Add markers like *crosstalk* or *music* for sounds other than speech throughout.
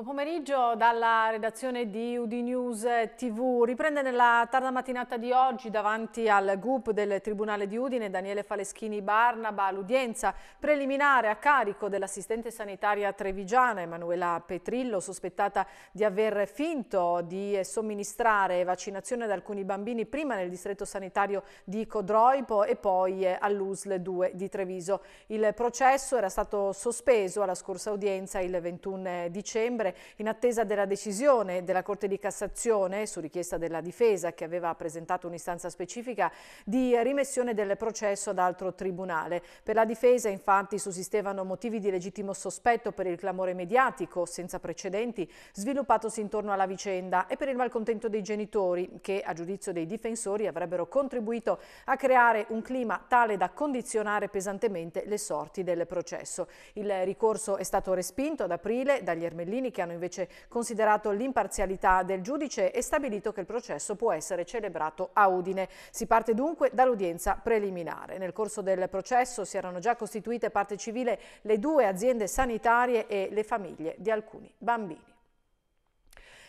Buon pomeriggio dalla redazione di Udinews TV. Riprende nella tarda mattinata di oggi davanti al GUP del Tribunale di Udine Daniele Faleschini Barnaba l'udienza preliminare a carico dell'assistente sanitaria trevigiana Emanuela Petrillo sospettata di aver finto di somministrare vaccinazione ad alcuni bambini prima nel distretto sanitario di Codroipo e poi all'USL 2 di Treviso. Il processo era stato sospeso alla scorsa udienza il 21 dicembre Corre in attesa della decisione della Corte di Cassazione, su richiesta della difesa che aveva presentato un'istanza specifica, di rimessione del processo ad altro tribunale. Per la difesa infatti sussistevano motivi di legittimo sospetto per il clamore mediatico senza precedenti sviluppatosi intorno alla vicenda e per il malcontento dei genitori che a giudizio dei difensori avrebbero contribuito a creare un clima tale da condizionare pesantemente le sorti del processo. Il ricorso è stato respinto ad aprile dagli ermellini che che hanno invece considerato l'imparzialità del giudice e stabilito che il processo può essere celebrato a Udine. Si parte dunque dall'udienza preliminare. Nel corso del processo si erano già costituite parte civile le due aziende sanitarie e le famiglie di alcuni bambini.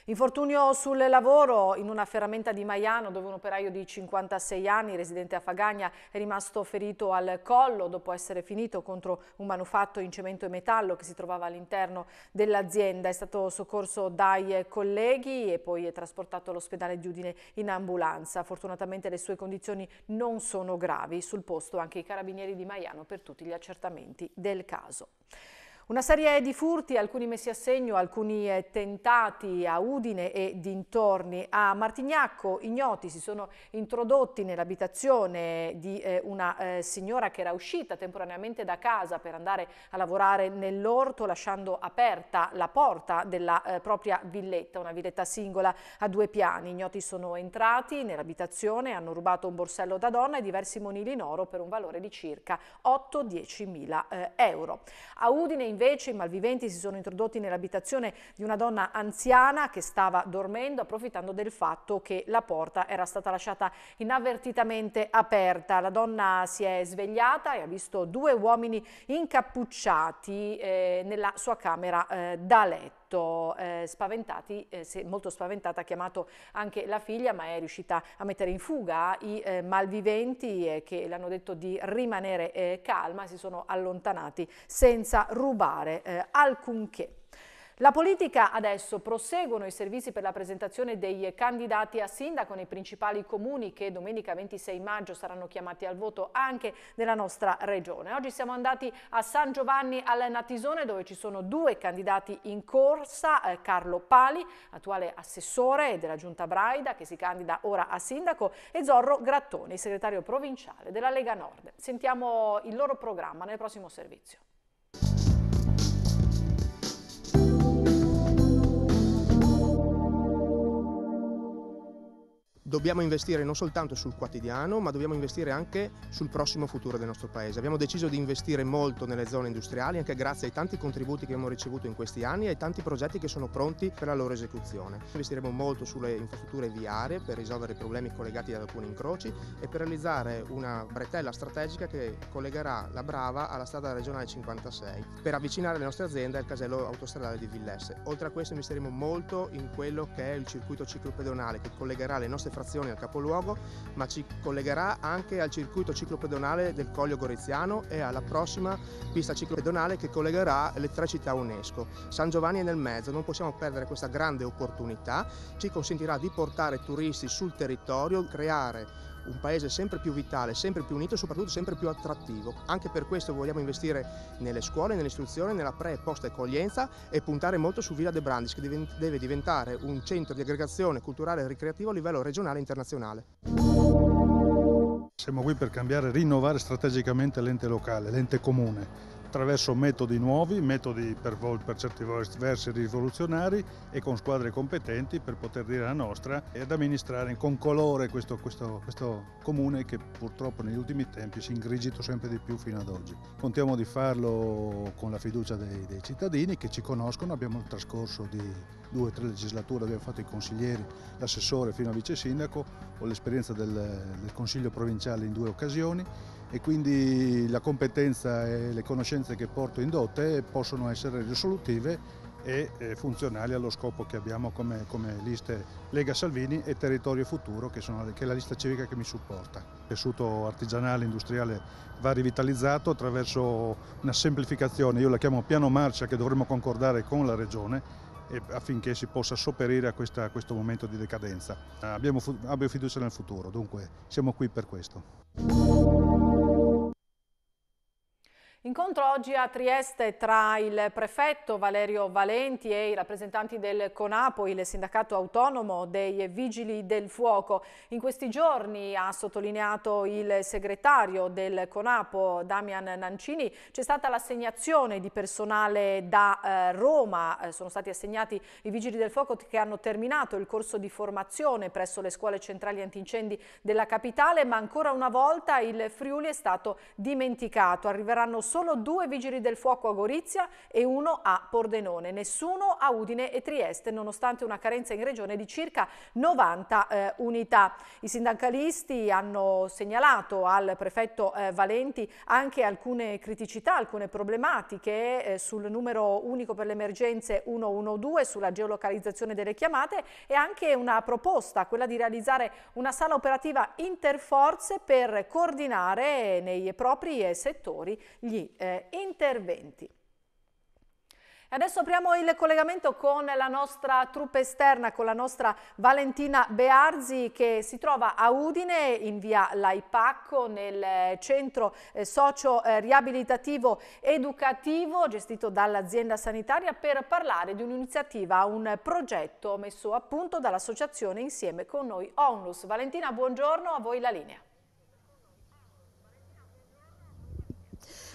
Infortunio sul lavoro in una ferramenta di Maiano dove un operaio di 56 anni residente a Fagagna è rimasto ferito al collo dopo essere finito contro un manufatto in cemento e metallo che si trovava all'interno dell'azienda. È stato soccorso dai colleghi e poi è trasportato all'ospedale di Udine in ambulanza. Fortunatamente le sue condizioni non sono gravi. Sul posto anche i carabinieri di Maiano per tutti gli accertamenti del caso. Una serie di furti, alcuni messi a segno, alcuni eh, tentati a Udine e dintorni. A Martignacco ignoti si sono introdotti nell'abitazione di eh, una eh, signora che era uscita temporaneamente da casa per andare a lavorare nell'orto lasciando aperta la porta della propria villetta, una villetta singola a due piani. Ignoti sono entrati nell'abitazione, hanno rubato un borsello da donna e diversi monili in oro per un valore di circa 8-10 mila euro. A Udine invece i malviventi si sono introdotti nell'abitazione di una donna anziana che stava dormendo approfittando del fatto che la porta era stata lasciata inavvertitamente aperta. La donna si è svegliata e ha visto due uomini incappucciati eh, nella sua camera eh, da letto stato eh, spaventati, eh, molto spaventata ha chiamato anche la figlia ma è riuscita a mettere in fuga i eh, malviventi che le hanno detto di rimanere eh, calma, si sono allontanati senza rubare eh, alcunché. La politica adesso proseguono i servizi per la presentazione dei candidati a sindaco nei principali comuni che domenica 26 maggio saranno chiamati al voto anche nella nostra regione. Oggi siamo andati a San Giovanni al Natisone dove ci sono due candidati in corsa, eh, Carlo Pali, attuale assessore della Giunta Braida che si candida ora a sindaco e Zorro Grattoni, segretario provinciale della Lega Nord. Sentiamo il loro programma nel prossimo servizio. dobbiamo investire non soltanto sul quotidiano, ma dobbiamo investire anche sul prossimo futuro del nostro paese. Abbiamo deciso di investire molto nelle zone industriali, anche grazie ai tanti contributi che abbiamo ricevuto in questi anni e ai tanti progetti che sono pronti per la loro esecuzione. Investiremo molto sulle infrastrutture viarie per risolvere i problemi collegati ad alcuni incroci e per realizzare una bretella strategica che collegherà la Brava alla strada regionale 56 per avvicinare le nostre aziende al casello autostradale di Villesse. Oltre a questo investiremo molto in quello che è il circuito ciclopedonale che collegherà le nostre frazioni collegazione al capoluogo, ma ci collegherà anche al circuito ciclopedonale del Coglio Goriziano e alla prossima pista ciclopedonale che collegherà le tre città UNESCO. San Giovanni è nel mezzo, non possiamo perdere questa grande opportunità, ci consentirà di portare turisti sul territorio, creare un paese sempre più vitale, sempre più unito e soprattutto sempre più attrattivo. Anche per questo vogliamo investire nelle scuole, nell'istruzione, nella pre e post accoglienza e puntare molto su Villa De Brandis che deve diventare un centro di aggregazione culturale e ricreativo a livello regionale e internazionale. Siamo qui per cambiare, e rinnovare strategicamente l'ente locale, l'ente comune attraverso metodi nuovi, metodi per, per, certi versi rivoluzionari e con squadre competenti per poter dire la nostra ed amministrare con colore questo, questo, questo comune che purtroppo negli ultimi tempi si è ingrigito sempre di più fino ad oggi. Contiamo di farlo con la fiducia dei, dei cittadini che ci conoscono, abbiamo il trascorso di due o tre legislature, abbiamo fatto i consiglieri, l'assessore fino a vice sindaco, ho l'esperienza del, del Consiglio provinciale in due occasioni e quindi la competenza e le conoscenze che porto indotte possono essere risolutive e funzionali allo scopo che abbiamo come, come liste Lega Salvini e Territorio Futuro che, sono, che è la lista civica che mi supporta. Il tessuto artigianale industriale va rivitalizzato attraverso una semplificazione, io la chiamo piano marcia che dovremmo concordare con la Regione affinché si possa sopperire a, questa, a questo momento di decadenza. Abbiamo, abbiamo, fiducia nel futuro, dunque siamo qui per questo. Incontro oggi a Trieste tra il prefetto Valerio Valenti e i rappresentanti del CONAPO, il sindacato autonomo dei Vigili del Fuoco. In questi giorni, ha sottolineato il segretario del CONAPO, Damian Nancini, c'è stata l'assegnazione di personale da eh, Roma. Eh, sono stati assegnati i Vigili del Fuoco che hanno terminato il corso di formazione presso le scuole centrali antincendi della capitale, ma ancora una volta il Friuli è stato dimenticato. Arriveranno solo due vigili del fuoco a Gorizia e uno a Pordenone, nessuno a Udine e Trieste, nonostante una carenza in regione di circa 90 eh, unità. I sindacalisti hanno segnalato al prefetto eh, Valenti anche alcune criticità, alcune problematiche eh, sul numero unico per le emergenze 112, sulla geolocalizzazione delle chiamate e anche una proposta, quella di realizzare una sala operativa interforze per coordinare nei propri settori gli eh, interventi. Adesso apriamo il collegamento con la nostra truppa esterna, con la nostra Valentina Bearzi che si trova a Udine in via Laipacco nel eh, centro eh, socio-riabilitativo eh, educativo gestito dall'azienda sanitaria per parlare di un'iniziativa, un progetto messo a punto dall'associazione insieme con noi ONLUS. Valentina, buongiorno, a voi la linea.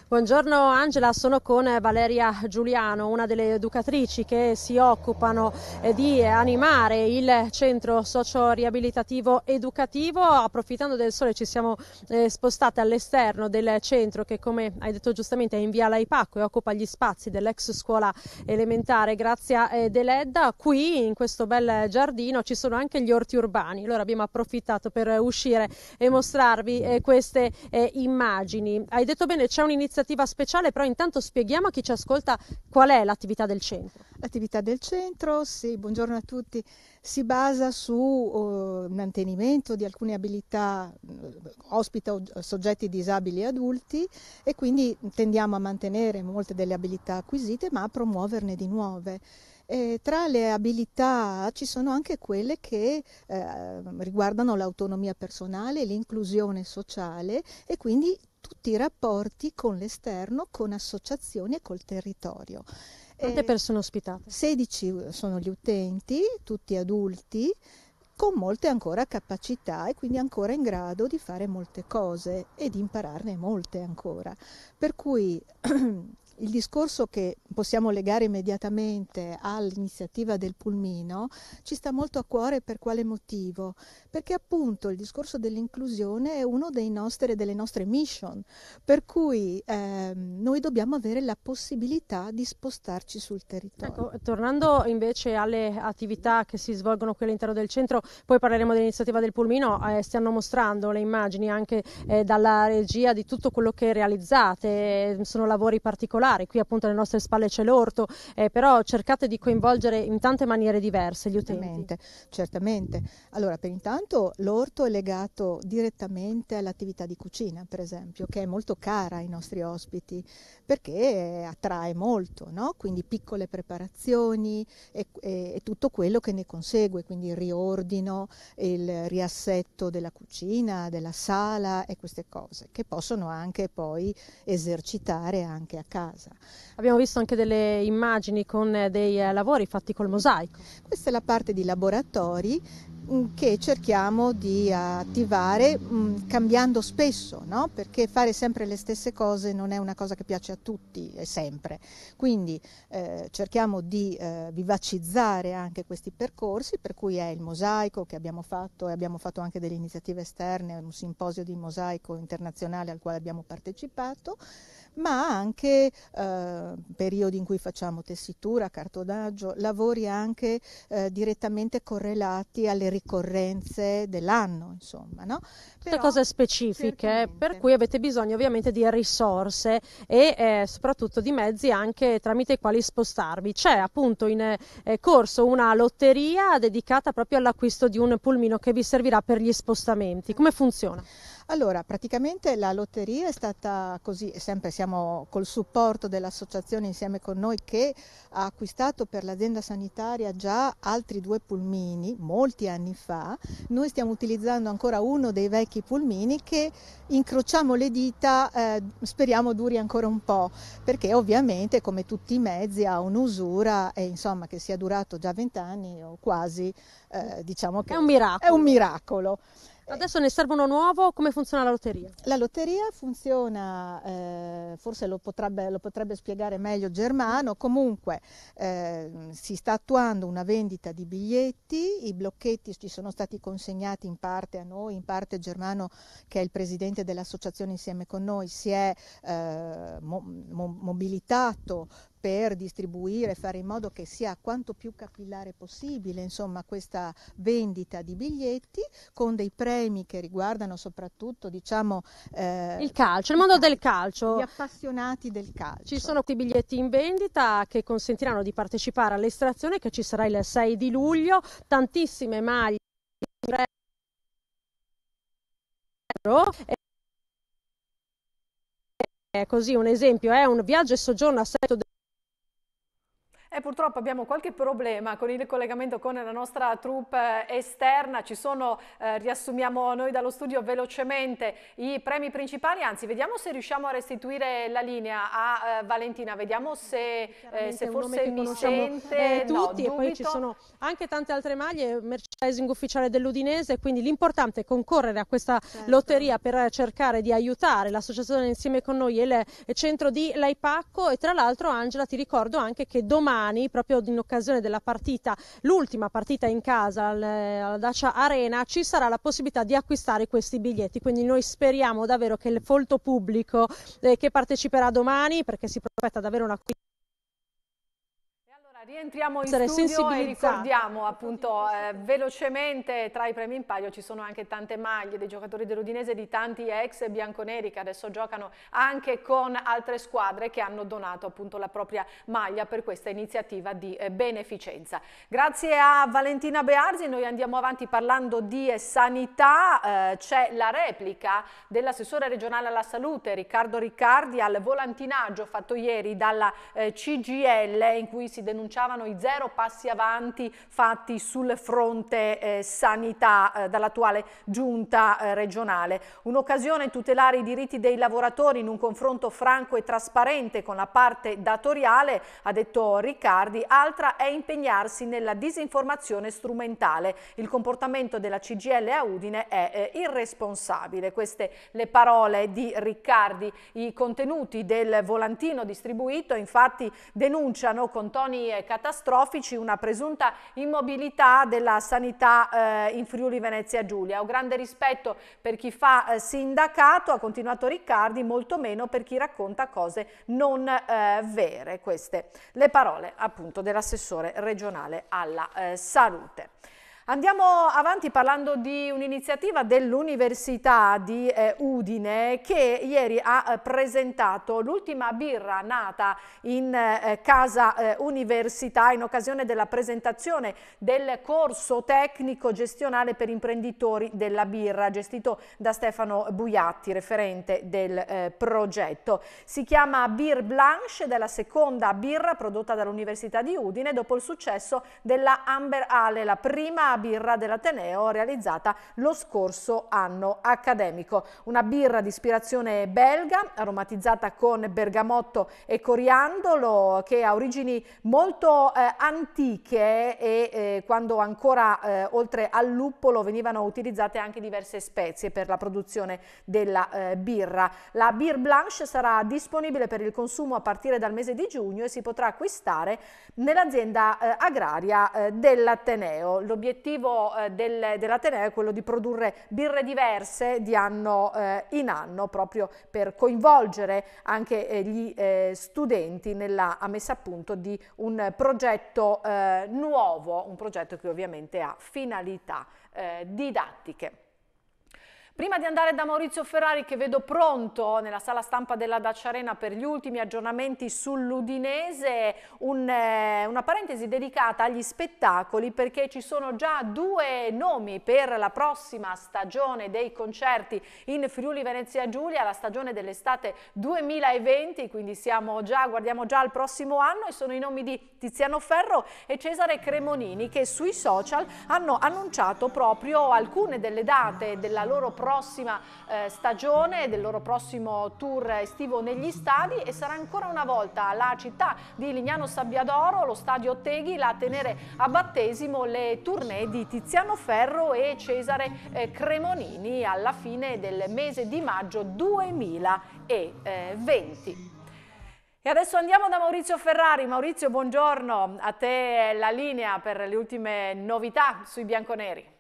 Buongiorno Angela, sono con Valeria Giuliano, una delle educatrici che si occupano eh, di animare il centro socio-riabilitativo educativo. Approfittando del sole ci siamo eh, spostate all'esterno del centro che come hai detto giustamente è in via Laipacco e occupa gli spazi dell'ex scuola elementare Grazia eh, Deledda. Qui in questo bel giardino ci sono anche gli orti urbani, allora abbiamo approfittato per uscire e mostrarvi queste immagini. Hai detto bene, c'è un'iniziativa iniziativa speciale, però intanto spieghiamo a chi ci ascolta qual è l'attività del centro. L'attività del centro, sì, buongiorno a tutti, si basa su uh, mantenimento di alcune abilità, mm, ospita soggetti disabili e adulti e quindi tendiamo a mantenere molte delle abilità acquisite ma a promuoverne di nuove. E tra le abilità ci sono anche quelle che eh, riguardano l'autonomia personale, l'inclusione sociale e quindi tutti i rapporti con l'esterno, con associazioni e col territorio. Quante eh, persone ospitate? 16 eh, sono gli utenti, tutti adulti, con molte ancora capacità e quindi ancora in grado di fare molte cose e di impararne molte ancora. Per cui *clears throat* il discorso che possiamo legare immediatamente all'iniziativa del pulmino ci sta molto a cuore per quale motivo? Perché appunto il discorso dell'inclusione è uno nostri, delle nostre mission, per cui eh, noi dobbiamo avere la possibilità di spostarci sul territorio. Ecco, tornando invece alle attività che si svolgono qui all'interno del centro, poi parleremo dell'iniziativa del pulmino, eh, stiamo mostrando le immagini anche eh, dalla regia di tutto quello che realizzate, eh, sono lavori particolari particolare, qui appunto alle nostre spalle c'è l'orto, eh, però cercate di coinvolgere in tante maniere diverse gli utenti. Certamente, certamente. Allora, per intanto l'orto è legato direttamente all'attività di cucina, per esempio, che è molto cara ai nostri ospiti perché attrae molto, no? quindi piccole preparazioni e, e, e tutto quello che ne consegue, quindi il riordino, il riassetto della cucina, della sala e queste cose, che possono anche poi esercitare anche a casa casa. Abbiamo visto anche delle immagini con eh, dei eh, lavori fatti col mosaico. Questa è la parte di laboratori mm, che cerchiamo di attivare mm, cambiando spesso, no? perché fare sempre le stesse cose non è una cosa che piace a tutti e sempre. Quindi eh, cerchiamo di eh, vivacizzare anche questi percorsi, per cui è il mosaico che abbiamo fatto e abbiamo fatto anche delle iniziative esterne, un simposio di mosaico internazionale al quale abbiamo partecipato ma anche eh, periodi in cui facciamo tessitura, cartonaggio, lavori anche eh, direttamente correlati alle ricorrenze dell'anno, insomma. No? Però, cose specifiche, per cui avete bisogno ovviamente di risorse e eh, soprattutto di mezzi anche tramite i quali spostarvi. C'è appunto in eh, corso una lotteria dedicata proprio all'acquisto di un pulmino che vi servirà per gli spostamenti. Come funziona? Allora, praticamente la lotteria è stata così, sempre siamo col supporto dell'associazione insieme con noi che ha acquistato per l'azienda sanitaria già altri due pulmini molti anni fa. Noi stiamo utilizzando ancora uno dei vecchi pulmini che incrociamo le dita, eh, speriamo duri ancora un po', perché ovviamente come tutti i mezzi ha un'usura e insomma che sia durato già vent'anni o quasi, eh, diciamo che è un miracolo. È un miracolo. Adesso ne serve uno nuovo, come funziona la lotteria? La lotteria funziona, eh, forse lo potrebbe, lo potrebbe, spiegare meglio Germano, comunque eh, si sta attuando una vendita di biglietti, i blocchetti ci sono stati consegnati in parte a noi, in parte Germano che è il presidente dell'associazione insieme con noi si è eh, mo- mobilitato per distribuire, fare in modo che sia quanto più capillare possibile insomma, questa vendita di biglietti con dei premi che riguardano soprattutto diciamo, eh, il calcio, il mondo del calcio. Gli appassionati del calcio. Ci sono questi biglietti in vendita che consentiranno di partecipare all'estrazione che ci sarà il 6 di luglio, tantissime maglie è eh, così un esempio, è eh? un viaggio e soggiorno a del... E eh, purtroppo abbiamo qualche problema con il collegamento con la nostra troupe esterna, ci sono, eh, riassumiamo noi dallo studio velocemente i premi principali, anzi vediamo se riusciamo a restituire la linea a eh, Valentina, vediamo se, eh, se forse mi sente. Eh, tutti no, e poi ci sono anche tante altre maglie, merchandising ufficiale dell'Udinese, quindi l'importante è concorrere a questa certo. lotteria per cercare di aiutare l'associazione insieme con noi e il centro di Laipacco e tra l'altro Angela ti ricordo anche che domani domani, proprio in occasione della partita, l'ultima partita in casa alla Dacia Arena, ci sarà la possibilità di acquistare questi biglietti. Quindi noi speriamo davvero che il folto pubblico eh, che parteciperà domani, perché si prospetta davvero una rientriamo in Sarà studio e ricordiamo appunto eh, velocemente tra i premi in palio ci sono anche tante maglie dei giocatori dell'Udinese di tanti ex bianconeri che adesso giocano anche con altre squadre che hanno donato appunto la propria maglia per questa iniziativa di eh, beneficenza. Grazie a Valentina Bearzi noi andiamo avanti parlando di eh, sanità, eh, c'è la replica dell'assessore regionale alla salute Riccardo Riccardi al volantinaggio fatto ieri dalla eh, CGL in cui si denuncia denunciavano i zero passi avanti fatti sul fronte eh, sanità eh, dall'attuale giunta eh, regionale. Un'occasione tutelare i diritti dei lavoratori in un confronto franco e trasparente con la parte datoriale, ha detto Riccardi, altra è impegnarsi nella disinformazione strumentale. Il comportamento della CGL a Udine è eh, irresponsabile. Queste le parole di Riccardi. I contenuti del volantino distribuito infatti denunciano con toni eh, catastrofici una presunta immobilità della sanità eh, in Friuli Venezia Giulia. Ho grande rispetto per chi fa eh, sindacato, ha continuato Riccardi, molto meno per chi racconta cose non eh, vere. Queste le parole appunto dell'assessore regionale alla eh, salute. Andiamo avanti parlando di un'iniziativa dell'Università di eh, Udine che ieri ha eh, presentato l'ultima birra nata in eh, casa eh, università in occasione della presentazione del corso tecnico gestionale per imprenditori della birra gestito da Stefano Buiatti, referente del eh, progetto. Si chiama Beer Blanche della seconda birra prodotta dall'Università di Udine dopo il successo della Amber Ale, la prima birra dell'Ateneo realizzata lo scorso anno accademico. Una birra di ispirazione belga, aromatizzata con bergamotto e coriandolo, che ha origini molto eh, antiche e eh, quando ancora eh, oltre al luppolo venivano utilizzate anche diverse spezie per la produzione della eh, birra. La Beer Blanche sarà disponibile per il consumo a partire dal mese di giugno e si potrà acquistare nell'azienda eh, agraria eh, dell'Ateneo. L'obiettivo l'obiettivo eh, del, dell'Ateneo è quello di produrre birre diverse di anno eh, in anno, proprio per coinvolgere anche eh, gli eh, studenti nella messa a punto di un progetto eh, nuovo, un progetto che ovviamente ha finalità eh, didattiche. Prima di andare da Maurizio Ferrari che vedo pronto nella sala stampa della Dacia Arena per gli ultimi aggiornamenti sull'Udinese, un, eh, una parentesi dedicata agli spettacoli perché ci sono già due nomi per la prossima stagione dei concerti in Friuli Venezia Giulia, la stagione dell'estate 2020, quindi siamo già, guardiamo già al prossimo anno e sono i nomi di Tiziano Ferro e Cesare Cremonini che sui social hanno annunciato proprio alcune delle date della loro prossima prossima eh, stagione, del loro prossimo tour estivo negli stadi e sarà ancora una volta la città di Lignano Sabbiadoro, lo stadio Teghi, la a tenere a battesimo le tournée di Tiziano Ferro e Cesare eh, Cremonini alla fine del mese di maggio 2020. E adesso andiamo da Maurizio Ferrari. Maurizio, buongiorno. A te la linea per le ultime novità sui bianconeri.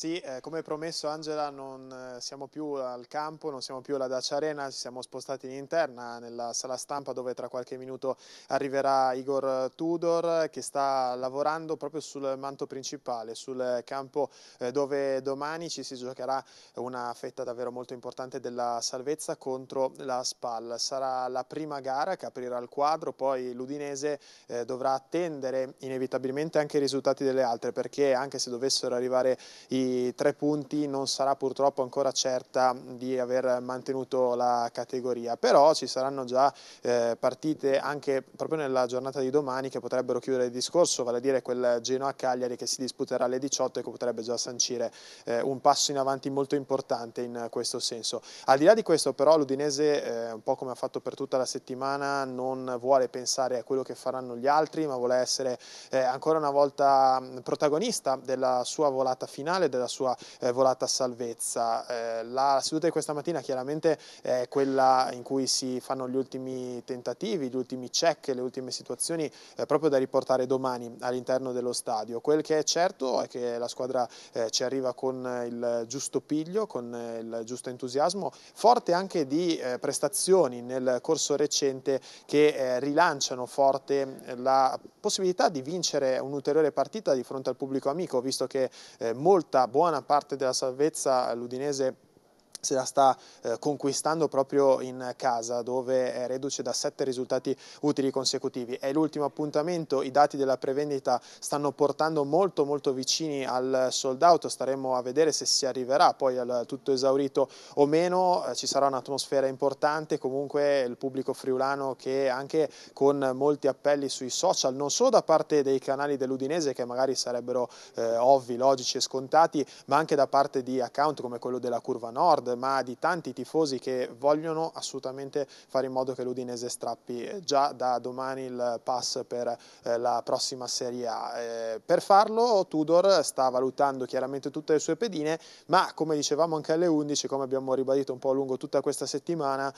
Sì, eh, come promesso Angela non eh, siamo più al campo, non siamo più alla Dacia Arena, ci siamo spostati in interna nella sala stampa dove tra qualche minuto arriverà Igor Tudor che sta lavorando proprio sul manto principale, sul campo eh, dove domani ci si giocherà una fetta davvero molto importante della salvezza contro la Spal. Sarà la prima gara che aprirà il quadro, poi l'Udinese eh, dovrà attendere inevitabilmente anche i risultati delle altre perché anche se dovessero arrivare i tre punti non sarà purtroppo ancora certa di aver mantenuto la categoria, però ci saranno già eh, partite anche proprio nella giornata di domani che potrebbero chiudere il discorso, vale a dire quel Genoa-Cagliari che si disputerà alle 18 e che potrebbe già sancire eh, un passo in avanti molto importante in questo senso. Al di là di questo però l'Udinese, eh, un po' come ha fatto per tutta la settimana, non vuole pensare a quello che faranno gli altri, ma vuole essere eh, ancora una volta protagonista della sua volata finale, la sua eh, volata salvezza. Eh, la seduta di questa mattina chiaramente è quella in cui si fanno gli ultimi tentativi, gli ultimi check, le ultime situazioni eh, proprio da riportare domani all'interno dello stadio. Quel che è certo è che la squadra eh, ci arriva con il giusto piglio, con eh, il giusto entusiasmo, forte anche di eh, prestazioni nel corso recente che rilanciano forte la possibilità di vincere un'ulteriore partita di fronte al pubblico amico, visto che molta buona parte della salvezza eh, l'Udinese se la sta eh, conquistando proprio in casa dove è reduce da sette risultati utili consecutivi. È l'ultimo appuntamento, i dati della prevendita stanno portando molto molto vicini al sold out, staremo a vedere se si arriverà poi al tutto esaurito o meno, eh, ci sarà un'atmosfera importante, comunque il pubblico friulano che anche con molti appelli sui social, non solo da parte dei canali dell'Udinese che magari sarebbero eh, ovvi, logici e scontati, ma anche da parte di account come quello della Curva Nord, ma di tanti tifosi che vogliono assolutamente fare in modo che l'Udinese strappi eh, già da domani il pass per eh, la prossima Serie A. Eh, per farlo Tudor sta valutando chiaramente tutte le sue pedine, ma come dicevamo anche alle 11, come abbiamo ribadito un po' a lungo tutta questa settimana,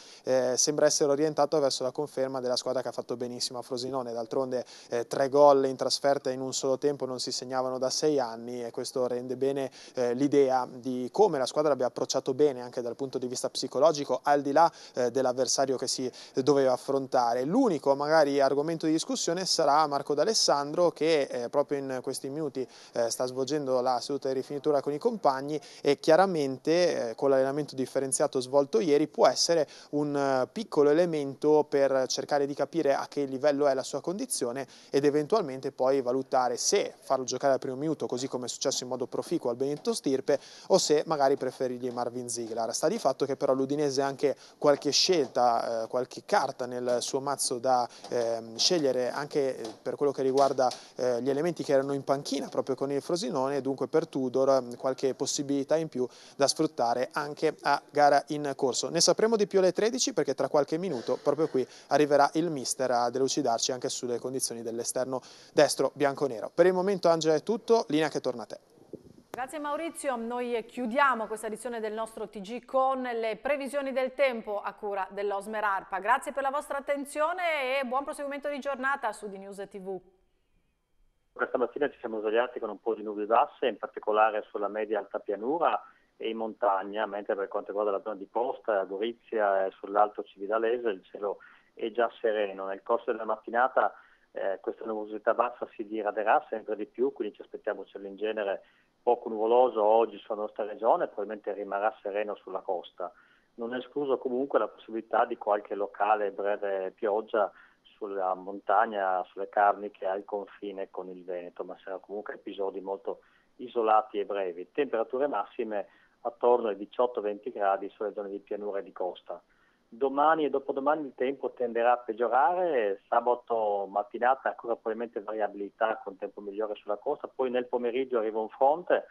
sembra essere orientato verso la conferma della squadra che ha fatto benissimo a Frosinone. D'altronde tre gol in trasferta in un solo tempo non si segnavano da sei anni e questo rende bene l'idea di come la squadra abbia approcciato bene anche dal punto di vista psicologico, al di là eh, dell'avversario che si doveva affrontare. L'unico magari argomento di discussione sarà Marco D'Alessandro che eh, proprio in questi minuti eh, sta svolgendo la seduta di rifinitura con i compagni e chiaramente eh, con l'allenamento differenziato svolto ieri può essere un eh, piccolo elemento per cercare di capire a che livello è la sua condizione ed eventualmente poi valutare se farlo giocare al primo minuto così come è successo in modo proficuo al Benito Stirpe o se magari preferirgli Marvin Ziga. Aguilar. Sta di fatto che però l'Udinese ha anche qualche scelta, eh, qualche carta nel suo mazzo da ehm, scegliere anche eh, per quello che riguarda eh, gli elementi che erano in panchina proprio con il Frosinone e dunque per Tudor ehm, qualche possibilità in più da sfruttare anche a gara in corso. Ne sapremo di più alle 13 perché tra qualche minuto proprio qui arriverà il mister a delucidarci anche sulle condizioni dell'esterno destro bianco-nero. Per il momento Angela è tutto, linea che torna a te. Grazie Maurizio, noi chiudiamo questa edizione del nostro TG con le previsioni del tempo a cura dell'Osmer Arpa. Grazie per la vostra attenzione e buon proseguimento di giornata su di News TV. Questa mattina ci siamo svegliati con un po' di nubi basse, in particolare sulla media alta pianura e in montagna, mentre per quanto riguarda la zona di costa, la Gorizia e sull'alto Cividalese il cielo è già sereno. Nel corso della mattinata eh, questa nuvolosità bassa si diraderà sempre di più, quindi ci aspettiamo cielo in genere poco nuvoloso oggi sulla nostra regione, probabilmente rimarrà sereno sulla costa. Non è escluso comunque la possibilità di qualche locale breve pioggia sulla montagna, sulle Carniche al confine con il Veneto, ma saranno comunque episodi molto isolati e brevi. Temperature massime attorno ai 18-20 gradi sulle zone di pianura e di costa. Domani e dopodomani il tempo tenderà a peggiorare, sabato mattinata ancora probabilmente variabilità con tempo migliore sulla costa, poi nel pomeriggio arriva un fronte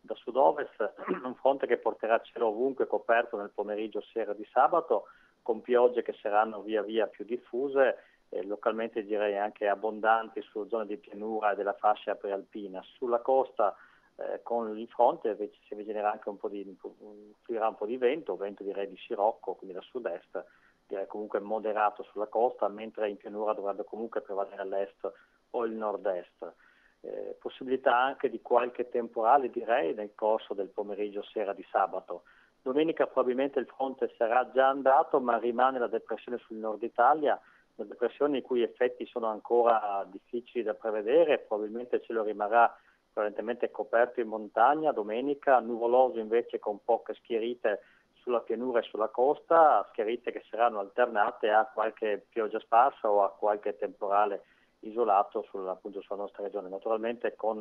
da sud-ovest, *clears throat* un fronte che porterà cielo ovunque coperto nel pomeriggio sera di sabato, con piogge che saranno via via più diffuse e localmente direi anche abbondanti su zone di pianura e della fascia prealpina. Sulla costa eh, con il fronte si avvicinerà anche un po' di, un po' di vento, vento direi di scirocco, quindi da sud-est, direi comunque moderato sulla costa, mentre in pianura dovrebbe comunque prevalere l'est o il nord-est. Eh, possibilità anche di qualche temporale direi nel corso del pomeriggio sera di sabato. Domenica probabilmente il fronte sarà già andato ma rimane la depressione sul nord Italia, una depressione i cui effetti sono ancora difficili da prevedere, probabilmente ce lo rimarrà prevalentemente coperto in montagna, domenica nuvoloso invece con poche schierite sulla pianura e sulla costa, schierite che saranno alternate a qualche pioggia sparsa o a qualche temporale isolato sulla, appunto, sulla nostra regione. Naturalmente con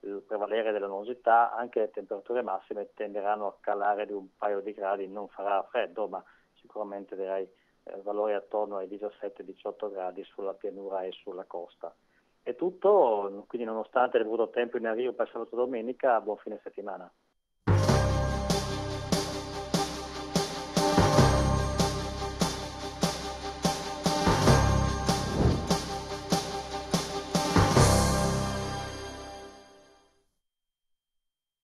il prevalere della nuosità anche le temperature massime tenderanno a calare di un paio di gradi, non farà freddo ma sicuramente direi eh, valori attorno ai 17-18 gradi sulla pianura e sulla costa è tutto, quindi nonostante il brutto tempo in arrivo per sabato domenica, buon fine settimana.